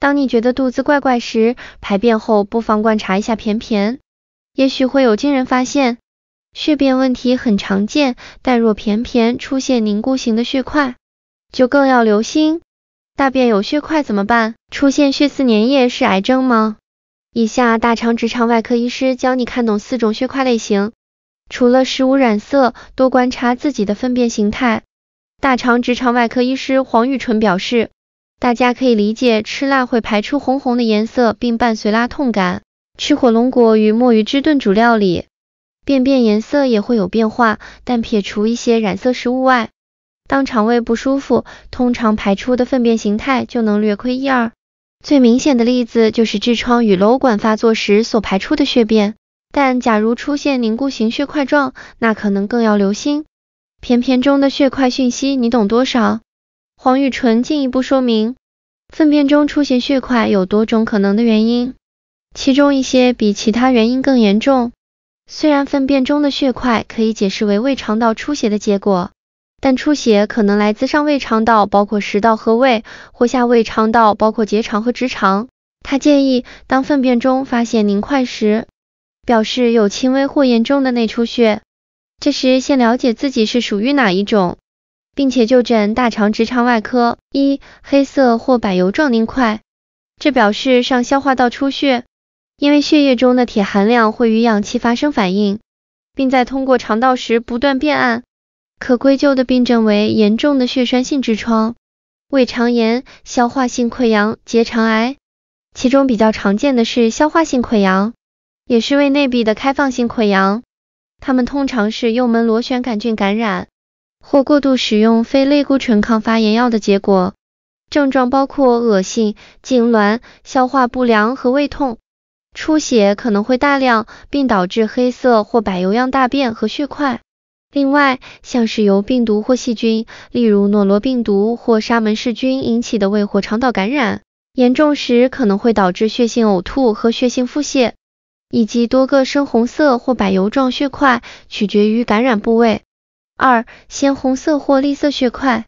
当你觉得肚子怪怪时，排便后不妨观察一下便便，也许会有惊人发现。血便问题很常见，但若便便出现凝固型的血块，就更要留心。大便有血块怎么办？出现血丝粘液是癌症吗？以下大肠直肠外科医师教你看懂四种血块类型。除了食物染色，多观察自己的粪便形态。大肠直肠外科医师黄玉纯表示。大家可以理解，吃辣会排出红红的颜色，并伴随拉痛感。吃火龙果与墨鱼汁炖煮料理，便便颜色也会有变化。但撇除一些染色食物外，当肠胃不舒服，通常排出的粪便形态就能略窥一二。最明显的例子就是痔疮与瘘管发作时所排出的血便，但假如出现凝固型血块状，那可能更要留心。片片中的血块讯息，你懂多少？黄玉纯进一步说明，粪便中出现血块有多种可能的原因，其中一些比其他原因更严重。虽然粪便中的血块可以解释为胃肠道出血的结果，但出血可能来自上胃肠道（包括食道和胃）或下胃肠道（包括结肠和直肠）。他建议，当粪便中发现凝块时，表示有轻微或严重的内出血，这时先了解自己是属于哪一种。并且就诊大肠直肠外科。一黑色或柏油状凝块，这表示上消化道出血，因为血液中的铁含量会与氧气发生反应，并在通过肠道时不断变暗。可归咎的病症为严重的血栓性痔疮、胃肠炎、消化性溃疡、结肠癌，其中比较常见的是消化性溃疡，也是胃内壁的开放性溃疡，它们通常是幽门螺旋杆菌感染。或过度使用非类固醇抗发炎药的结果，症状包括恶心、痉挛、消化不良和胃痛。出血可能会大量，并导致黑色或柏油样大便和血块。另外，像是由病毒或细菌，例如诺罗病毒或沙门氏菌引起的胃或肠道感染，严重时可能会导致血性呕吐和血性腹泻，以及多个深红色或柏油状血块，取决于感染部位。二鲜红色或绿色血块，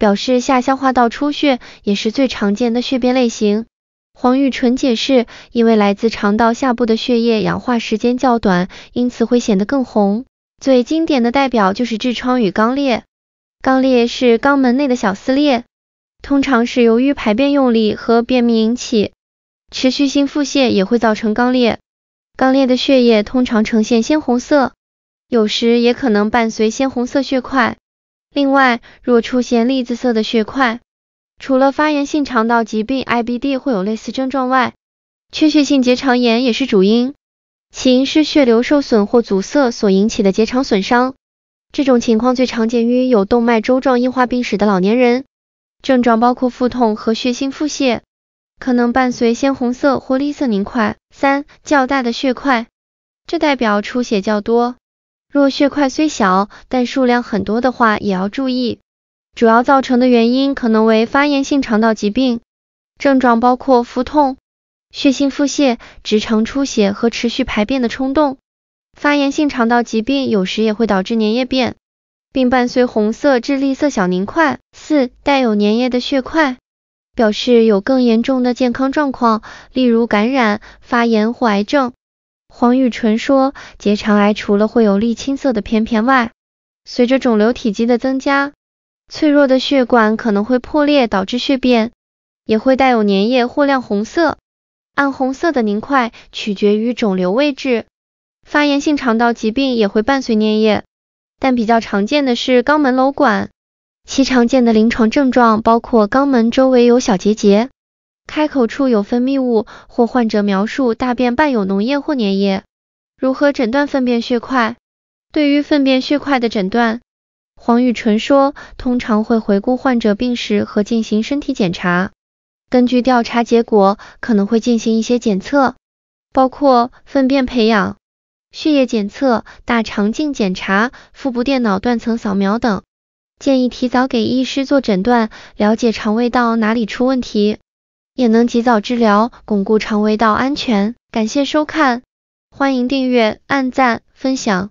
表示下消化道出血，也是最常见的血便类型。黄玉纯解释，因为来自肠道下部的血液氧化时间较短，因此会显得更红。最经典的代表就是痔疮与肛裂，肛裂是肛门内的小撕裂，通常是由于排便用力和便秘引起，持续性腹泻也会造成肛裂。肛裂的血液通常呈现鲜红色。有时也可能伴随鲜红色血块。另外，若出现栗子色的血块，除了发炎性肠道疾病 （IBD） 会有类似症状外，缺血性结肠炎也是主因，起因是血流受损或阻塞所引起的结肠损伤。这种情况最常见于有动脉粥状硬化病史的老年人，症状包括腹痛和血性腹泻，可能伴随鲜红色或栗色凝块。三、较大的血块，这代表出血较多。若血块虽小，但数量很多的话，也要注意。主要造成的原因可能为发炎性肠道疾病，症状包括腹痛、血性腹泻、直肠出血和持续排便的冲动。发炎性肠道疾病有时也会导致粘液便，并伴随红色至绿色小凝块。四、带有粘液的血块，表示有更严重的健康状况，例如感染、发炎或癌症。黄玉纯说，结肠癌除了会有沥青色的片片外，随着肿瘤体积的增加，脆弱的血管可能会破裂导致血便，也会带有粘液或亮红色、暗红色的凝块，取决于肿瘤位置。发炎性肠道疾病也会伴随粘液，但比较常见的是肛门瘘管，其常见的临床症状包括肛门周围有小结节。开口处有分泌物，或患者描述大便伴有脓液或黏液，如何诊断粪便血块？对于粪便血块的诊断，黄宇纯说，通常会回顾患者病史和进行身体检查，根据调查结果可能会进行一些检测，包括粪便培养、血液检测、大肠镜检查、腹部电脑断层扫描等，建议提早给医师做诊断，了解肠胃道哪里出问题。也能及早治疗，巩固肠胃道安全。感谢收看，欢迎订阅、按赞、分享。